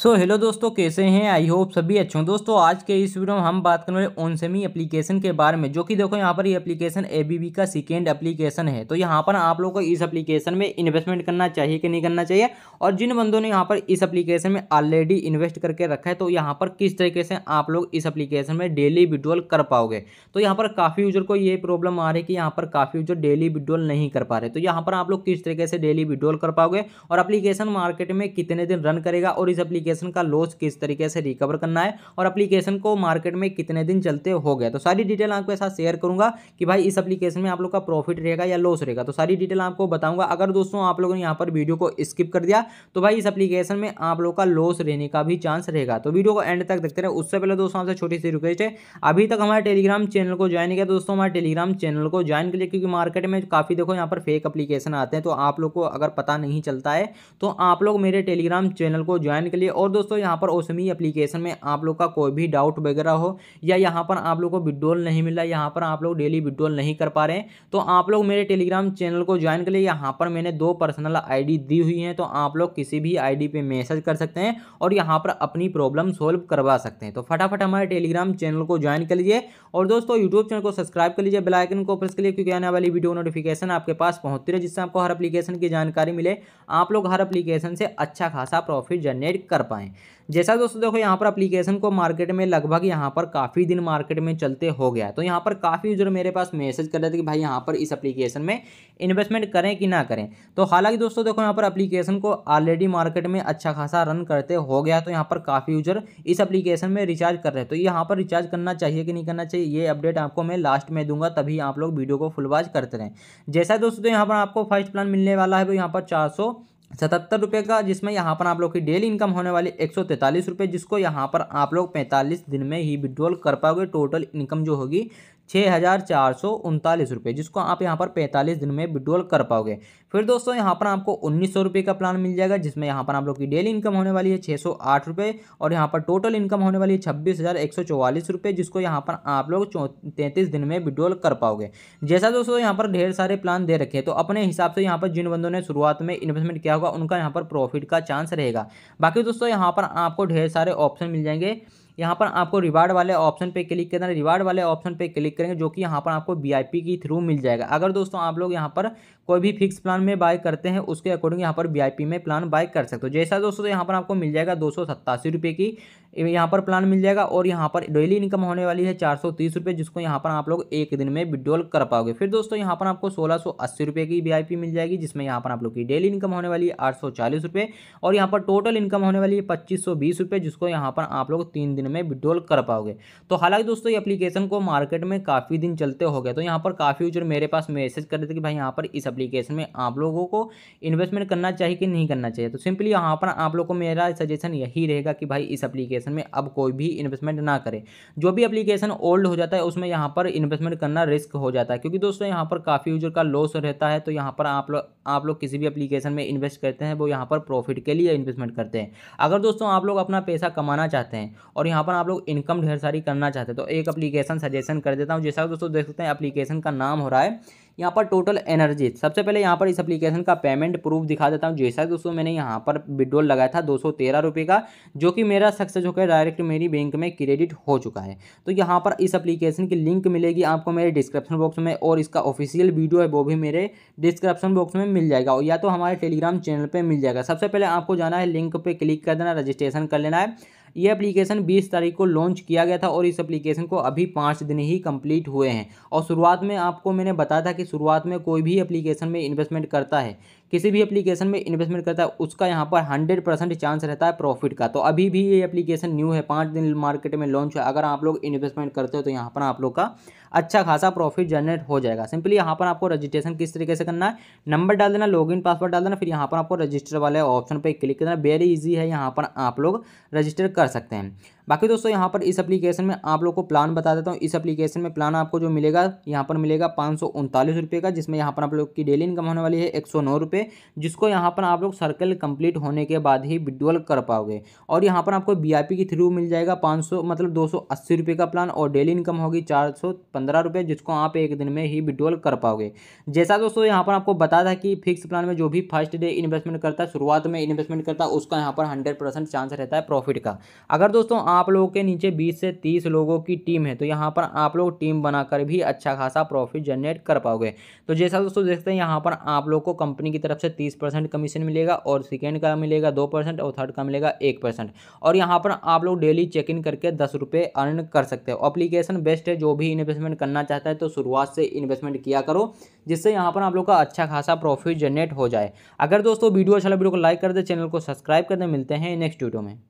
सो so, hello दोस्तों कैसे हैं आई होप सभी अच्छे हों दोस्तों आज के इस वीडियो में हम बात करने वाले ओनसेमी एप्लीकेशन के बारे में जो कि देखो यहाँ पर ये एप्लीकेशन बी का सेकेंड एप्लीकेशन है तो यहाँ पर आप लोगों को इस एप्लीकेशन में इन्वेस्टमेंट करना चाहिए कि नहीं करना चाहिए और जिन बंदों ने यहाँ पर इस एप्लीकेशन में ऑलरेडी इन्वेस्ट करके रखा है तो यहाँ पर किस तरीके से आप लोग इस एप्लीकेशन में डेली विड्रॉल कर पाओगे तो यहाँ पर काफ़ी यूजर को ये प्रॉब्लम आ रही है कि यहाँ पर काफ़ी यूजर डेली विड्रॉल नहीं कर पा रहे तो यहाँ पर आप लोग किस तरीके से डेली विड्रॉल कर पाओगे और अप्लीकेशन मार्केट में कितने दिन रन करेगा और इस एप्लीकेशन का लॉस किस तरीके से रिकवर करना है और एप्लीकेशन को मार्केट में कितने दिन चलते हो गया तो सारी डिटेल आपके साथ शेयर करूंगा कि भाई इस एप्लीकेशन में आप लोग का प्रॉफिट रहेगा या लॉस रहेगा तो सारी डिटेल आपको बताऊंगा अगर दोस्तों आप लोगों ने यहाँ पर वीडियो को स्किप कर दिया तो भाई इस अप्लीकेशन में आप लोग का लॉस रहने का भी चांस रहेगा तो वीडियो को एंड तक देखते रहे उससे पहले दोस्तों आपसे छोटी सी रिक्वेस्ट है अभी तक हमारे टेलीग्राम चैनल को ज्वाइन किया दोस्तों हमारे टेलीग्राम चैनल को ज्वाइन कर लिया क्योंकि मार्केट में काफ़ी देखो यहाँ पर फेक अप्लीकेशन आते हैं तो आप लोग को अगर पता नहीं चलता है तो आप लोग मेरे टेलीग्राम चैनल को ज्वाइन कर लिए और दोस्तों यहाँ पर ओसमी एप्लीकेशन में आप लोग का कोई भी डाउट वगैरह हो या यहाँ पर आप लोग को विड्रोल नहीं मिल रहा यहाँ पर आप लोग डेली विड्रोल नहीं कर पा रहे तो आप लोग मेरे टेलीग्राम चैनल को ज्वाइन कर लिए यहाँ पर मैंने दो पर्सनल आई दी हुई हैं तो आप लोग किसी भी आई पे मैसेज कर सकते हैं और यहाँ पर अपनी प्रॉब्लम सोल्व करवा सकते हैं तो फटाफट हमारे टेलीग्राम चैनल को ज्वाइन कर लीजिए और दोस्तों यूट्यूब चैनल को सब्सक्राइब कर लीजिए बेलाइकन को प्रेस कर लिए क्योंकि आने वाली वीडियो नोटिफिकेशन आपके पास पहुंचती रहे जिससे आपको हर अपलीकेशन की जानकारी मिले आप लोग हर अपलीकेशन से अच्छा खासा प्रॉफिट जनरेट कर कर पाएँ जैसा दोस्तों देखो यहाँ पर अप्लीकेशन को मार्केट में लगभग यहाँ पर काफ़ी दिन मार्केट में चलते हो गया तो यहाँ पर काफ़ी यूजर मेरे पास मैसेज कर रहे थे कि भाई यहाँ पर इस अप्लीकेशन में इन्वेस्टमेंट करें कि ना करें तो हालांकि दोस्तों देखो यहाँ पर अप्लीकेशन को ऑलरेडी मार्केट में अच्छा खासा रन करते हो गया तो यहाँ पर काफ़ी यूजर इस अप्लीकेशन में रिचार्ज कर रहे हैं तो यहाँ पर रिचार्ज करना चाहिए कि नहीं करना चाहिए ये अपडेट आपको मैं लास्ट में दूंगा तभी आप लोग वीडियो को फुलवाज करते रहें जैसा दोस्तों यहाँ पर आपको फर्स्ट प्लान मिलने वाला है वो तो यहाँ पर चार सतहत्तर रुपये का जिसमें यहाँ पर आप लोग की डेली इनकम होने वाली एक सौ तैंतालीस रुपये जिसको यहाँ पर आप लोग पैंतालीस दिन में ही विड्रॉल कर पाओगे टोटल इनकम जो होगी छः हज़ार चार सौ उनतालीस रुपये जिसको आप यहाँ पर पैंतालीस दिन में विड्रॉल कर पाओगे फिर दोस्तों यहाँ पर आपको उन्नीस सौ रुपये का प्लान मिल जाएगा जिसमें यहाँ पर आप लोग की डेली इनकम होने वाली है छः सौ आठ रुपये और यहाँ पर टोटल इनकम होने वाली है छब्बीस हज़ार एक सौ चौवालीस रुपये जिसको यहाँ पर आप लोग तैंतीस दिन में विड्रॉल कर पाओगे जैसा दोस्तों यहाँ पर ढेर सारे प्लान दे रखे तो अपने हिसाब से यहाँ पर जिन बंदों ने शुरुआत में इन्वेस्टमेंट किया होगा उनका यहाँ पर प्रॉफिट का चांस रहेगा बाकी दोस्तों यहाँ पर आपको ढेर सारे ऑप्शन मिल जाएंगे यहाँ पर आपको रिवार्ड वाले ऑप्शन पे क्लिक करना है रिवार्ड वाले ऑप्शन पे क्लिक करेंगे जो कि यहाँ पर आपको वी के थ्रू मिल जाएगा अगर दोस्तों आप लोग यहाँ पर कोई भी फिक्स प्लान में बाय करते हैं उसके अकॉर्डिंग यहाँ पर वी में प्लान बाय कर सकते हो जैसा दोस्तों यहाँ पर आपको मिल जाएगा दो रुपये की यहाँ पर प्लान मिल जाएगा और यहाँ पर डेली इनकम होने वाली है चार सौ तीस रुपये जिसको यहाँ पर आप लोग एक दिन में विड्रॉल कर पाओगे फिर दोस्तों यहाँ पर आपको सोलह सौ अस्सी रुपये की वी मिल जाएगी जिसमें यहाँ पर आप लोग की डेली इनकम होने वाली है आठ सौ चालीस रुपये और यहाँ पर टोटल इनकम होने वाली है पच्चीस सौ बीस रुपये जिसको यहाँ पर आप लोग तीन दिन में विड्रॉल कर पाओगे तो हालांकि दोस्तों ये अपलीकेशन को मार्केट में काफ़ी दिन चलते हो गए तो यहाँ पर काफ़ी यूजर मेरे पास मैसेज कर रहे थे कि भाई यहाँ पर इस एप्लीकेशन में आप लोगों को इन्वेस्टमेंट करना चाहिए कि नहीं करना चाहिए तो सिंपली यहाँ पर आप लोग को मेरा सजेशन यही रहेगा कि भाई इस एप्लीकेशन में अब कोई भी इन्वेस्टमेंट ना करें जो भी अप्लीकेशन ओल्ड हो जाता है उसमें यहाँ पर इन्वेस्टमेंट करना रिस्क हो जाता है क्योंकि दोस्तों यहाँ पर काफ़ी यूजर का लॉस रहता है तो यहाँ पर आप लोग आप लोग किसी भी अप्लीकेशन में इन्वेस्ट करते हैं वो यहाँ पर प्रॉफिट के लिए इन्वेस्टमेंट करते हैं अगर दोस्तों आप लोग अपना पैसा कमाना चाहते हैं और यहाँ पर आप लोग इनकम ढेर सारी करना चाहते हैं तो एक अपलीकेशन सजेशन कर देता हूँ जैसा दोस्तों देख सकते हैं अपलीकेशन का नाम हो रहा है यहाँ पर टोटल एनर्जी सबसे पहले यहाँ पर इस एप्लीकेशन का पेमेंट प्रूफ दिखा देता हूँ जैसा दोस्तों मैंने यहाँ पर विड्रोल लगाया था दो का जो कि मेरा सक्सेस होकर डायरेक्ट मेरी बैंक में क्रेडिट हो चुका है तो यहाँ पर इस अप्लीकेशन की लिंक मिलेगी आपको मेरे डिस्क्रिप्शन बॉक्स में और इसका ऑफिशियल वीडियो है वो भी मेरे डिस्क्रिप्शन बॉक्स में मिल जाएगा और या तो हमारे टेलीग्राम चैनल पर मिल जाएगा सबसे पहले आपको जाना है लिंक पर क्लिक कर देना रजिस्ट्रेशन कर लेना है यह एप्लीकेशन बीस तारीख को लॉन्च किया गया था और इस एप्लीकेशन को अभी पाँच दिन ही कंप्लीट हुए हैं और शुरुआत में आपको मैंने बताया था कि शुरुआत में कोई भी एप्लीकेशन में इन्वेस्टमेंट करता है किसी भी एप्लीकेशन में इन्वेस्टमेंट करता है उसका यहाँ पर हंड्रेड परसेंट चांस रहता है प्रॉफिट का तो अभी भी ये एप्लीकेशन न्यू है पाँच दिन मार्केट में लॉन्च है अगर आप लोग इन्वेस्टमेंट करते हो तो यहाँ पर आप लोग का अच्छा खासा प्रॉफिट जनरेट हो जाएगा सिंपली यहाँ पर आपको रजिस्ट्रेशन किस तरीके से करना है नंबर डाल देना लॉगिन पासवर्ड डाल देना फिर यहाँ पर आपको रजिस्टर वाले ऑप्शन पर क्लिक करना वेरी ईजी है यहाँ पर आप लोग रजिस्टर कर सकते हैं बाकी दोस्तों यहाँ पर इस एप्लीकेशन में आप लोग को प्लान बता देता हूँ इस एप्लीकेशन में प्लान आपको जो मिलेगा यहाँ पर मिलेगा पाँच सौ उनतालीस रुपये का जिसमें यहाँ पर आप लोग की डेली इनकम होने वाली है एक सौ नौ रुपये जिसको यहाँ पर आप लोग सर्कल कंप्लीट होने के बाद ही विड्रॉल कर पाओगे और यहाँ पर आपको बी आई पी के थ्रू मिल जाएगा पाँच सौ मतलब दो सौ अस्सी रुपये का प्लान और डेली इनकम होगी चार सौ पंद्रह रुपये जिसको आप एक दिन में ही विड्रॉल कर पाओगे जैसा दोस्तों यहाँ पर आपको बता था कि फिक्स प्लान में जो भी फर्स्ट डे इन्वेस्टमेंट करता है शुरुआत में इन्वेस्टमेंट करता है उसका यहाँ पर हंड्रेड परसेंट चांस रहता है प्रॉफिट का अगर दोस्तों आप लोगों के नीचे बीस से तीस लोगों की टीम है तो यहाँ पर आप लोग टीम बनाकर भी अच्छा खासा प्रॉफिट जनरेट कर पाओगे तो जैसा दोस्तों देखते हैं यहाँ पर आप लोग को कंपनी की तरफ से 30 परसेंट कमीशन मिलेगा और सेकेंड का मिलेगा दो परसेंट और थर्ड का मिलेगा एक परसेंट और यहाँ पर आप लोग डेली चेक इन करके दस रुपये अर्न कर सकते हो अप्लीकेशन बेस्ट है जो भी इन्वेस्टमेंट करना चाहता है तो शुरुआत से इन्वेस्टमेंट किया करो जिससे यहाँ पर आप लोग का अच्छा खासा प्रॉफिट जनरेट हो जाए अगर दोस्तों वीडियो अच्छा लगे वीडियो को लाइक कर दे चैनल को सब्सक्राइब कर दे मिलते हैं नेक्स्ट वीडियो में